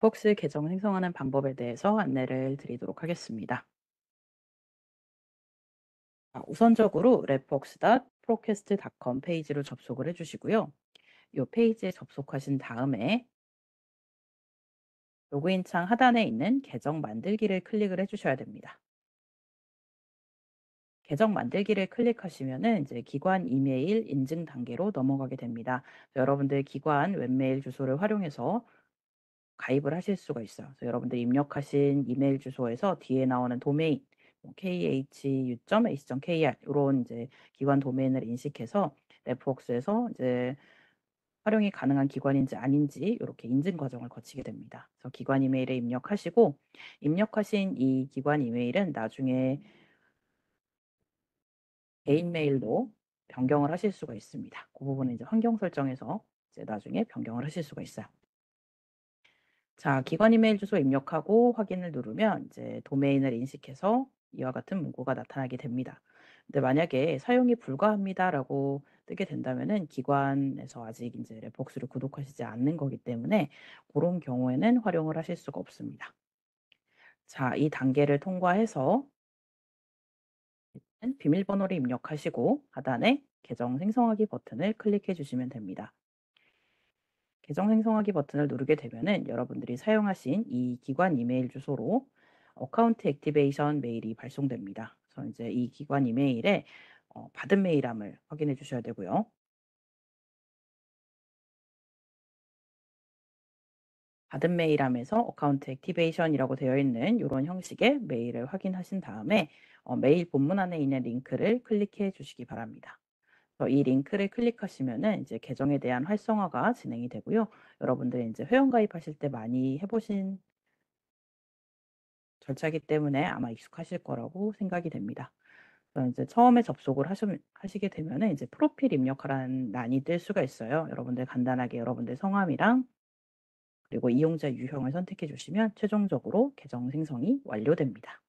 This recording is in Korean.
벅스 계정 생성하는 방법에 대해서 안내를 드리도록 하겠습니다. 우선적으로 redbox.procast.com 페이지로 접속을 해주시고요. 이 페이지에 접속하신 다음에 로그인 창 하단에 있는 계정 만들기를 클릭을 해주셔야 됩니다. 계정 만들기를 클릭하시면 이제 기관 이메일 인증 단계로 넘어가게 됩니다. 여러분들 기관 웹메일 주소를 활용해서 가입을 하실 수가 있어요. 그래서 여러분들 입력하신 이메일 주소에서 뒤에 나오는 도메인 뭐 khu.ac.kr 이런 이제 기관 도메인을 인식해서 네프웍스에서 이제 활용이 가능한 기관인지 아닌지 이렇게 인증 과정을 거치게 됩니다. 그래서 기관 이메일에 입력하시고 입력하신 이 기관 이메일은 나중에 개인 메일로 변경을 하실 수가 있습니다. 그 부분은 이제 환경 설정에서 이제 나중에 변경을 하실 수가 있어요. 자, 기관 이메일 주소 입력하고 확인을 누르면 이제 도메인을 인식해서 이와 같은 문구가 나타나게 됩니다. 근데 만약에 사용이 불가합니다라고 뜨게 된다면은 기관에서 아직 이제 랩복스를 구독하시지 않는 거기 때문에 그런 경우에는 활용을 하실 수가 없습니다. 자, 이 단계를 통과해서 비밀번호를 입력하시고 하단에 계정 생성하기 버튼을 클릭해 주시면 됩니다. 계정 생성하기 버튼을 누르게 되면은 여러분들이 사용하신 이 기관 이메일 주소로 어카운트 액티베이션 메일이 발송됩니다. 그래서 이제 이 기관 이메일에 어, 받은 메일함을 확인해 주셔야 되고요. 받은 메일함에서 어카운트 액티베이션이라고 되어 있는 이런 형식의 메일을 확인하신 다음에 어, 메일 본문 안에 있는 링크를 클릭해 주시기 바랍니다. 이 링크를 클릭하시면은 이제 계정에 대한 활성화가 진행이 되고요. 여러분들이 이제 회원 가입하실 때 많이 해보신 절차기 때문에 아마 익숙하실 거라고 생각이 됩니다. 이제 처음에 접속을 하시, 게 되면 이제 프로필 입력하라는 란이 뜰 수가 있어요. 여러분들 간단하게 여러분들 성함이랑 그리고 이용자 유형을 선택해 주시면 최종적으로 계정 생성이 완료됩니다.